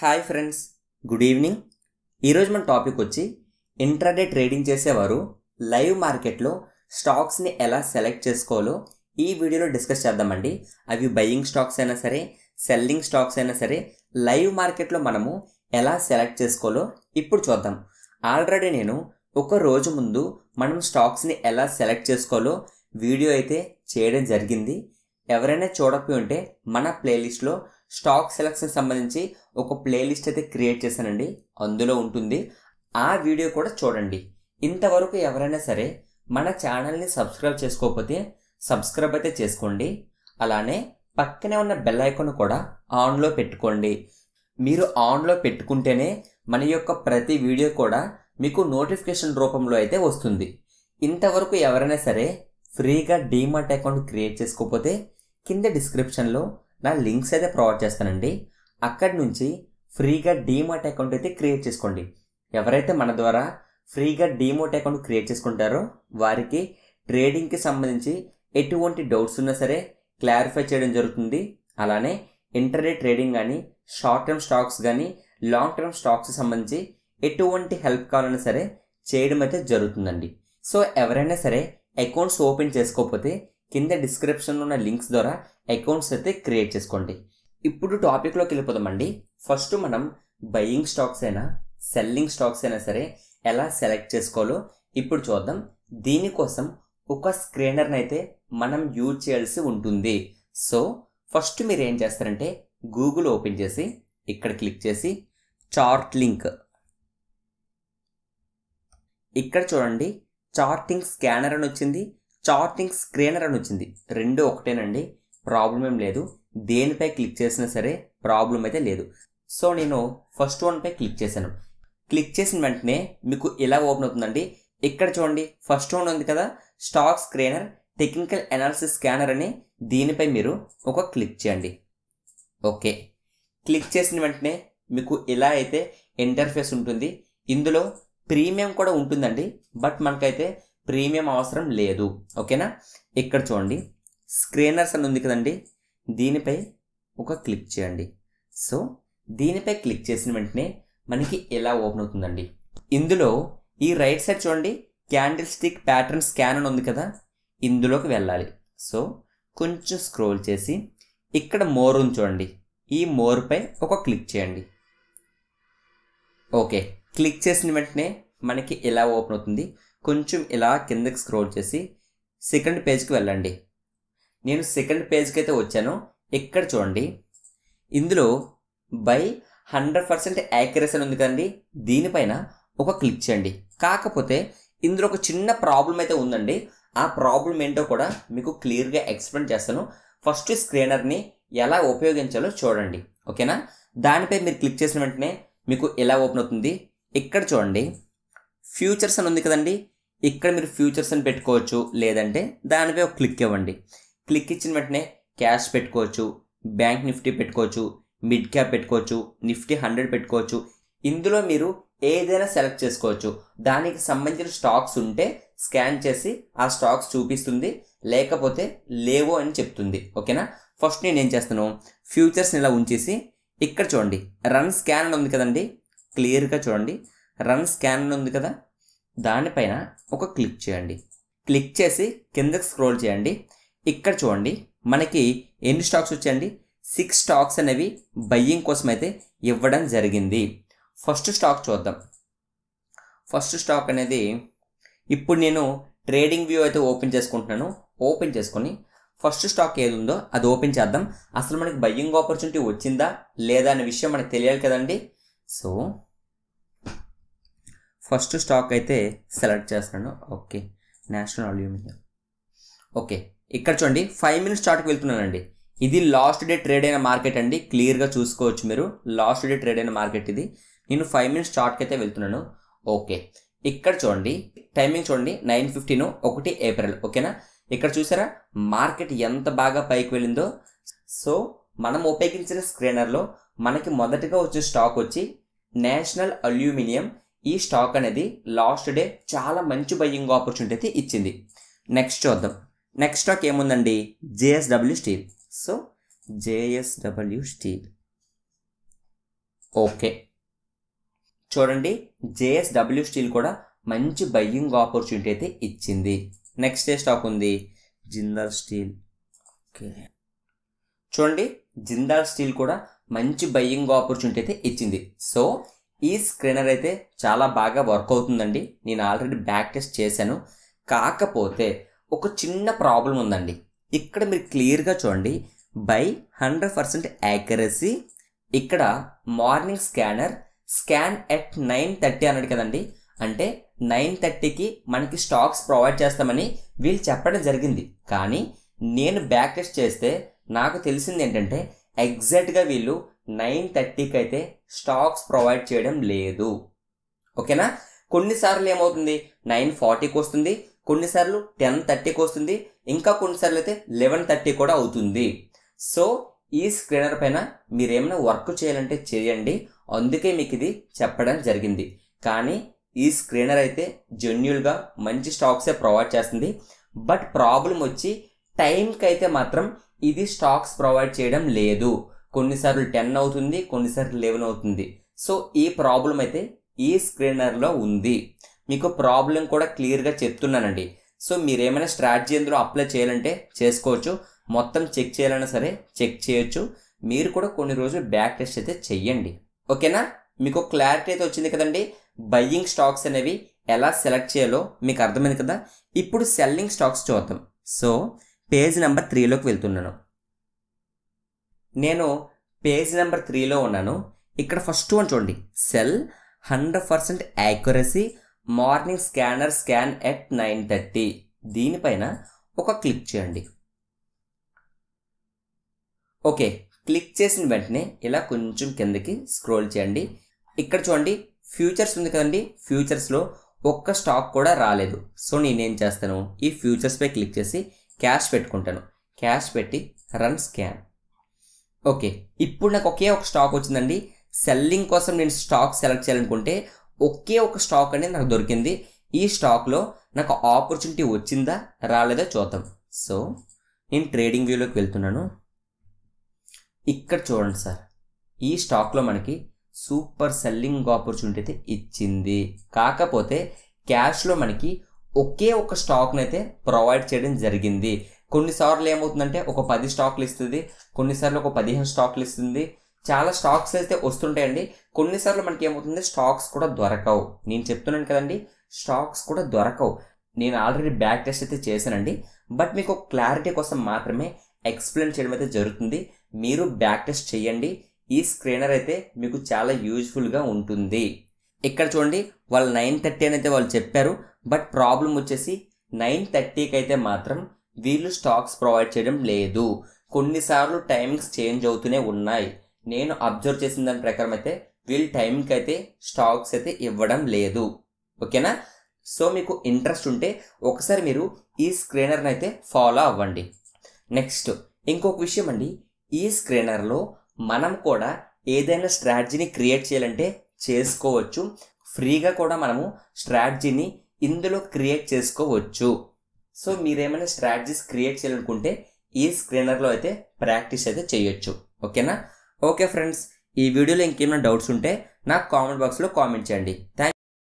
hi friends good evening ఈరోజు మన topic వచ్చి ఇంట్రాడే ట్రేడింగ్ చేసేవారు లైవ్ మార్కెట్లో స్టాక్స్ని ఎలా సెలెక్ట్ చేసుకోవాలో ఈ వీడియోలో డిస్కస్ చేద్దామండి అవి బయ్యింగ్ స్టాక్స్ అయినా సరే సెల్లింగ్ స్టాక్స్ అయినా సరే లైవ్ మార్కెట్లో మనము ఎలా సెలెక్ట్ చేసుకోవాలో ఇప్పుడు చూద్దాం ఆల్రెడీ నేను ఒక రోజు ముందు మనం స్టాక్స్ని ఎలా సెలెక్ట్ చేసుకోవాలో వీడియో అయితే చేయడం జరిగింది ఎవరైనా చూడకపోయి ఉంటే మన ప్లేలిస్ట్లో స్టాక్ సెలెక్షన్ సంబంధించి ఒక ప్లేలిస్ట్ అయితే క్రియేట్ చేశానండి అందులో ఉంటుంది ఆ వీడియో కూడా చూడండి ఇంతవరకు ఎవరైనా సరే మన ఛానల్ని సబ్స్క్రైబ్ చేసుకోకపోతే సబ్స్క్రైబ్ అయితే చేసుకోండి అలానే పక్కనే ఉన్న బెల్ ఐకాన్ కూడా ఆన్లో పెట్టుకోండి మీరు ఆన్లో పెట్టుకుంటేనే మన యొక్క ప్రతి వీడియో కూడా మీకు నోటిఫికేషన్ రూపంలో అయితే వస్తుంది ఇంతవరకు ఎవరైనా సరే ఫ్రీగా డీమార్ట్ అకౌంట్ క్రియేట్ చేసుకోకపోతే కింద డిస్క్రిప్షన్లో నా లింక్స్ అయితే ప్రొవైడ్ చేస్తానండి అక్కడి నుంచి ఫ్రీగా డీమోట్ అకౌంట్ అయితే క్రియేట్ చేసుకోండి ఎవరైతే మన ద్వారా ఫ్రీగా డీమోట్ అకౌంట్ క్రియేట్ చేసుకుంటారో వారికి ట్రేడింగ్కి సంబంధించి ఎటువంటి డౌట్స్ ఉన్నా సరే క్లారిఫై చేయడం జరుగుతుంది అలానే ఇంటర్డే ట్రేడింగ్ కానీ షార్ట్ టర్మ్ స్టాక్స్ కానీ లాంగ్ టర్మ్ స్టాక్స్ సంబంధించి ఎటువంటి హెల్ప్ కావాలన్నా సరే చేయడం అయితే జరుగుతుందండి సో ఎవరైనా సరే అకౌంట్స్ ఓపెన్ చేసుకోకపోతే కింద డిస్క్రిప్షన్లో ఉన్న లింక్స్ ద్వారా అకౌంట్స్ అయితే క్రియేట్ చేసుకోండి ఇప్పుడు టాపిక్లోకి వెళ్ళిపోదామండి ఫస్ట్ మనం బయింగ్ స్టాక్స్ అయినా సెల్లింగ్ స్టాక్స్ అయినా సరే ఎలా సెలెక్ట్ చేసుకోవాలో ఇప్పుడు చూద్దాం దీనికోసం ఒక స్క్రీనర్ని అయితే మనం యూజ్ చేయాల్సి ఉంటుంది సో ఫస్ట్ మీరు ఏం చేస్తారంటే గూగుల్ ఓపెన్ చేసి ఇక్కడ క్లిక్ చేసి చార్ట్ లింక్ ఇక్కడ చూడండి చార్టింగ్ స్కానర్ అని వచ్చింది చార్టింగ్ స్క్రీనర్ అని వచ్చింది రెండు ఒకటేనండి ప్రాబ్లం ఏం లేదు దేనిపై క్లిక్ చేసినా సరే ప్రాబ్లం అయితే లేదు సో నేను ఫస్ట్ వన్పై క్లిక్ చేశాను క్లిక్ చేసిన వెంటనే మీకు ఇలా ఓపెన్ అవుతుందండి ఇక్కడ చూడండి ఫస్ట్ వన్ ఉంది కదా stock screener technical analysis scanner అని దీనిపై మీరు ఒక క్లిక్ చేయండి ఓకే క్లిక్ చేసిన వెంటనే మీకు ఇలా అయితే ఇంటర్ఫేస్ ఉంటుంది ఇందులో ప్రీమియం కూడా ఉంటుందండి బట్ మనకైతే ప్రీమియం అవసరం లేదు ఓకేనా ఇక్కడ చూడండి స్క్రీనర్స్ అని ఉంది కదండి దీనిపై ఒక క్లిక్ చేయండి సో దీనిపై క్లిక్ చేసిన వెంటనే మనకి ఎలా ఓపెన్ అవుతుందండి ఇందులో ఈ రైట్ సైడ్ చూడండి క్యాండిల్ స్టిక్ ప్యాటర్న్ స్కాన్ అని ఉంది కదా ఇందులోకి వెళ్ళాలి సో కొంచెం స్క్రోల్ చేసి ఇక్కడ మోర్ ఉంది చూడండి ఈ మోర్పై ఒక క్లిక్ చేయండి ఓకే క్లిక్ చేసిన వెంటనే మనకి ఎలా ఓపెన్ అవుతుంది కొంచెం ఇలా కిందకి స్క్రోల్ చేసి సెకండ్ పేజ్కి వెళ్ళండి నేను సెకండ్ పేజ్కి అయితే వచ్చాను ఇక్కడ చూడండి ఇందులో బై హండ్రెడ్ పర్సెంట్ యాక్యురసీ ఉంది కదండి దీనిపైన ఒక క్లిక్ చేయండి కాకపోతే ఇందులో ఒక చిన్న ప్రాబ్లం అయితే ఉందండి ఆ ప్రాబ్లం ఏంటో కూడా మీకు క్లియర్గా ఎక్స్ప్లెయిన్ చేస్తాను ఫస్ట్ స్క్రీనర్ని ఎలా ఉపయోగించాలో చూడండి ఓకేనా దానిపై మీరు క్లిక్ చేసిన వెంటనే మీకు ఎలా ఓపెన్ అవుతుంది ఇక్కడ చూడండి ఫ్యూచర్స్ అని ఉంది కదండి ఇక్కడ మీరు ఫ్యూచర్స్ అని పెట్టుకోవచ్చు లేదంటే దానిపై ఒక క్లిక్ ఇవ్వండి క్లిక్ ఇచ్చిన వెంటనే క్యాష్ పెట్టుకోవచ్చు బ్యాంక్ నిఫ్టీ పెట్టుకోవచ్చు మిడ్ క్యాప్ పెట్టుకోవచ్చు నిఫ్టీ హండ్రెడ్ పెట్టుకోవచ్చు ఇందులో మీరు ఏదైనా సెలెక్ట్ చేసుకోవచ్చు దానికి సంబంధించిన స్టాక్స్ ఉంటే స్కాన్ చేసి ఆ స్టాక్స్ చూపిస్తుంది లేకపోతే లేవో అని చెప్తుంది ఓకేనా ఫస్ట్ నేను ఏం చేస్తాను ఫ్యూచర్స్ని ఇలా ఉంచేసి ఇక్కడ చూడండి రన్ స్కాన్ అని ఉంది కదండి క్లియర్గా చూడండి రన్ స్కాన్ అని ఉంది కదా దానిపైన ఒక క్లిక్ చేయండి క్లిక్ చేసి కిందకి స్క్రోల్ చేయండి ఇక్కడ చూడండి మనకి ఎన్ని స్టాక్స్ వచ్చాయండి సిక్స్ స్టాక్స్ అనేవి బయ్యింగ్ కోసం అయితే ఇవ్వడం జరిగింది ఫస్ట్ స్టాక్ చూద్దాం ఫస్ట్ స్టాక్ అనేది ఇప్పుడు నేను ట్రేడింగ్ వ్యూ అయితే ఓపెన్ చేసుకుంటున్నాను ఓపెన్ చేసుకొని ఫస్ట్ స్టాక్ ఏది ఉందో అది ఓపెన్ చేద్దాం అసలు మనకి బయ్యింగ్ ఆపర్చునిటీ వచ్చిందా లేదా అనే విషయం మనకు తెలియాలి కదండి సో ఫస్ట్ స్టాక్ అయితే సెలెక్ట్ చేస్తున్నాను ఓకే నేషనల్ అల్యూమినియం ఓకే ఇక్కడ చూడండి ఫైవ్ మినిట్స్ స్టార్ట్కి వెళ్తున్నానండి ఇది లాస్ట్ డే ట్రేడ్ అయిన మార్కెట్ అండి క్లియర్గా చూసుకోవచ్చు మీరు లాస్ట్ డే ట్రేడ్ అయిన మార్కెట్ ఇది నేను ఫైవ్ మినిట్స్ స్టార్ట్కి అయితే వెళ్తున్నాను ఓకే ఇక్కడ చూడండి టైమింగ్ చూడండి నైన్ ఫిఫ్టీన్ ఒకటి ఏప్రిల్ ఓకేనా ఇక్కడ చూసారా మార్కెట్ ఎంత బాగా పైకి వెళ్ళిందో సో మనం ఉపయోగించిన స్క్రీనర్లో మనకి మొదటగా వచ్చే స్టాక్ వచ్చి నేషనల్ అల్యూమినియం ఈ స్టాక్ అనేది లాస్ట్ డే చాలా మంచి బయ్యింగ్ ఆపర్చునిటీ అయితే ఇచ్చింది నెక్స్ట్ చూద్దాం నెక్స్ట్ స్టాక్ ఏముందండి JSW steel so JSW steel okay చూడండి జేఎస్డబ్ల్యూ స్టీల్ కూడా మంచి బయ్యింగ్ ఆపర్చునిటీ అయితే ఇచ్చింది నెక్స్ట్ ఏ స్టాక్ ఉంది జిందాల్ స్టీల్ ఓకే చూడండి జిందాల్ స్టీల్ కూడా మంచి బయ్యింగ్ ఆపర్చునిటీ అయితే ఇచ్చింది సో ఈ స్క్రీనర్ అయితే చాలా బాగా వర్క్ అవుతుందండి నేను ఆల్రెడీ బ్యాక్ టెస్ట్ చేశాను కాకపోతే ఒక చిన్న ప్రాబ్లం ఉందండి ఇక్కడ మీరు క్లియర్గా చూడండి బై హండ్రెడ్ పర్సెంట్ యాక్యురసీ ఇక్కడ morning scanner scan at nine thirty అన్నాడు కదండి అంటే నైన్ థర్టీకి మనకి స్టాక్స్ ప్రొవైడ్ చేస్తామని వీళ్ళు చెప్పడం జరిగింది కానీ నేను బ్యాక్ టెస్ట్ చేస్తే నాకు తెలిసింది ఏంటంటే ఎగ్జాక్ట్గా వీళ్ళు నైన్ థర్టీకి అయితే స్టాక్స్ ప్రొవైడ్ చేయడం లేదు ఓకేనా కొన్నిసార్లు ఏమవుతుంది నైన్ ఫార్టీకి వస్తుంది కొన్నిసార్లు టెన్ థర్టీకి వస్తుంది ఇంకా కొన్నిసార్లు అయితే లెవెన్ థర్టీ కూడా అవుతుంది సో ఈ స్క్రీనర్ పైన మీరేమైనా వర్క్ చేయాలంటే చేయండి అందుకే మీకు ఇది చెప్పడం జరిగింది కానీ ఈ స్క్రీనర్ అయితే జెన్యున్గా మంచి స్టాక్సే ప్రొవైడ్ చేస్తుంది బట్ ప్రాబ్లం వచ్చి టైంకి అయితే మాత్రం ఇది స్టాక్స్ ప్రొవైడ్ చేయడం లేదు కొన్నిసార్లు టెన్ అవుతుంది కొన్నిసార్లు లెవెన్ అవుతుంది సో ఈ ప్రాబ్లం అయితే ఈ స్క్రీనర్లో ఉంది మీకు ప్రాబ్లం కూడా క్లియర్గా చెప్తున్నానండి సో మీరు ఏమైనా స్ట్రాటజీ అందులో అప్లై చేయాలంటే చేసుకోవచ్చు మొత్తం చెక్ చేయాలన్నా సరే చెక్ చేయొచ్చు మీరు కూడా కొన్ని రోజులు బ్యాక్ టెస్ట్ అయితే చెయ్యండి ఓకేనా మీకు క్లారిటీ అయితే వచ్చింది కదండి బయ్యింగ్ స్టాక్స్ అనేవి ఎలా సెలెక్ట్ చేయాలో మీకు అర్థమైంది కదా ఇప్పుడు సెల్లింగ్ స్టాక్స్ చూద్దాం సో పేజ్ నెంబర్ త్రీలోకి వెళ్తున్నాను నేను పేజ్ నెంబర్ త్రీలో ఉన్నాను ఇక్కడ ఫస్ట్ వన్ చూడండి sell hundred percent accuracy morning scanner scan at nine thirty దీనిపైన ఒక క్లిక్ చేయండి ఓకే క్లిక్ చేసిన వెంటనే ఇలా కొంచెం కిందకి స్క్రోల్ చేయండి ఇక్కడ చూడండి ఫ్యూచర్స్ ఉంది కదండి ఫ్యూచర్స్లో ఒక్క స్టాక్ కూడా రాలేదు సో నేనేం చేస్తాను ఈ ఫ్యూచర్స్పై క్లిక్ చేసి క్యాష్ పెట్టుకుంటాను క్యాష్ పెట్టి రన్ స్కాన్ ఓకే ఇప్పుడు నాకు ఒకే ఒక స్టాక్ వచ్చిందండి సెల్లింగ్ కోసం నేను స్టాక్ సెలెక్ట్ చేయాలనుకుంటే ఒకే ఒక స్టాక్ అనేది నాకు దొరికింది ఈ స్టాక్లో నాకు ఆపర్చునిటీ వచ్చిందా రాలేదా చూద్దాం సో నేను ట్రేడింగ్ వ్యూలోకి వెళ్తున్నాను ఇక్కడ చూడండి సార్ ఈ స్టాక్లో మనకి సూపర్ సెల్లింగ్ ఆపర్చునిటీ అయితే ఇచ్చింది కాకపోతే క్యాష్లో మనకి ఒకే ఒక స్టాక్ని అయితే ప్రొవైడ్ చేయడం జరిగింది కొన్నిసార్లు ఏమవుతుందంటే ఒక పది స్టాక్లు ఇస్తుంది కొన్నిసార్లు ఒక పదిహేను స్టాక్లు ఇస్తుంది చాలా స్టాక్స్ అయితే వస్తుంటాయండి కొన్నిసార్లు మనకి ఏమవుతుంది స్టాక్స్ కూడా దొరకవు నేను చెప్తున్నాను కదండి స్టాక్స్ కూడా దొరకవు నేను ఆల్రెడీ బ్యాక్ టెస్ట్ అయితే చేశానండి బట్ మీకు క్లారిటీ కోసం మాత్రమే ఎక్స్ప్లెయిన్ చేయడం అయితే జరుగుతుంది మీరు బ్యాక్ టెస్ట్ చేయండి ఈ స్క్రీనర్ అయితే మీకు చాలా యూజ్ఫుల్గా ఉంటుంది ఇక్కడ చూడండి వాళ్ళు నైన్ థర్టీ అని అయితే వాళ్ళు చెప్పారు బట్ ప్రాబ్లం వచ్చేసి నైన్ థర్టీకి అయితే మాత్రం వీళ్ళు స్టాక్స్ ప్రొవైడ్ చేయడం లేదు కొన్నిసార్లు టైమింగ్స్ చేంజ్ అవుతూనే ఉన్నాయి నేను అబ్జర్వ్ చేసిన దాని ప్రకారం అయితే వీళ్ళు టైంకి అయితే స్టాక్స్ అయితే ఇవ్వడం లేదు ఓకేనా సో మీకు ఇంట్రెస్ట్ ఉంటే ఒకసారి మీరు ఈ స్క్రీనర్ని అయితే ఫాలో అవ్వండి నెక్స్ట్ ఇంకొక విషయం అండి ఈ స్క్రీనర్లో మనం కూడా ఏదైనా స్ట్రాటజీని క్రియేట్ చేయాలంటే చేసుకోవచ్చు ఫ్రీగా కూడా మనము స్ట్రాటజీని ఇందులో క్రియేట్ చేసుకోవచ్చు సో మీరేమైనా స్ట్రాటజీస్ క్రియేట్ చేయాలనుకుంటే ఈ స్క్రీనర్లో అయితే ప్రాక్టీస్ అయితే చేయొచ్చు ఓకేనా ఓకే ఫ్రెండ్స్ ఈ వీడియోలో ఇంకేమైనా డౌట్స్ ఉంటే నాకు కామెంట్ బాక్స్లో కామెంట్ చేయండి థ్యాంక్